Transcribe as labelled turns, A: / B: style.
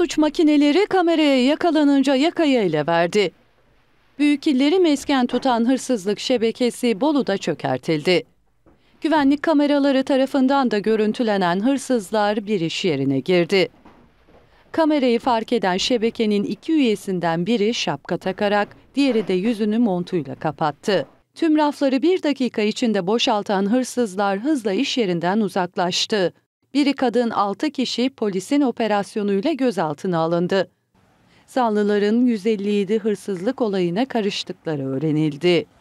A: suç makineleri kameraya yakalanınca yakaya ile verdi. Büyük illeri mesken tutan hırsızlık şebekesi Bolu'da çökertildi. Güvenlik kameraları tarafından da görüntülenen hırsızlar bir iş yerine girdi. Kamerayı fark eden şebekenin iki üyesinden biri şapka takarak, diğeri de yüzünü montuyla kapattı. Tüm rafları bir dakika içinde boşaltan hırsızlar hızla iş yerinden uzaklaştı biri kadın 6 kişi polisin operasyonuyla gözaltına alındı. Zanlıların 157 hırsızlık olayına karıştıkları öğrenildi.